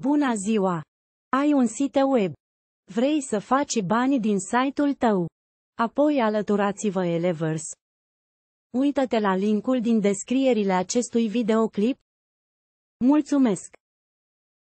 Bună ziua! Ai un site web. Vrei să faci bani din site-ul tău. Apoi alăturați-vă Elevers. Uită-te la linkul din descrierile acestui videoclip. Mulțumesc!